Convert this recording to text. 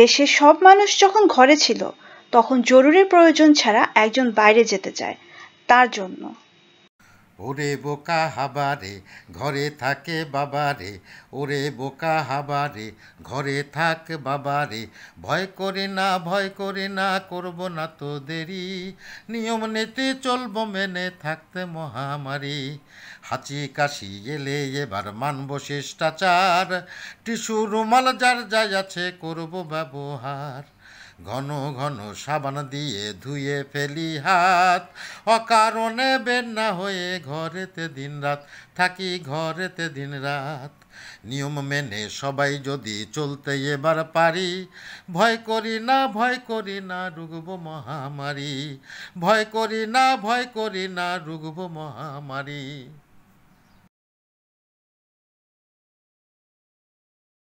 দেশের সব মানুষ যখন ঘরে ছিল তখন জরুরি প্রয়োজন ছাড়া একজন বাইরে যেতে চায় তার জন্য ওরে বোকা হাবারে ঘরে থাকে বাবারে ওরে বোকা হাবারে ঘরে থাক বাবারে ভয় করে না ভয় করে না করব না তো দেরি নিয়ম নেতে চলব মেনে থাকতে মহামারী হাঁচি কাশি এলে এবার মানব শিষ্টাচার টিস্যু রুমাল যার যাই আছে করব ব্যবহার ঘন ঘন সাবান দিয়ে ধুয়ে ফেলি হাত অকারণে বেন্না হয়ে ঘরেতে দিন রাত থাকি ঘরেতে দিন রাত নিয়ম মেনে সবাই যদি চলতে এবার পারি ভয় করি না ভয় করি না রুগব মহামারী ভয় করি না ভয় করি না রুগব মহামারী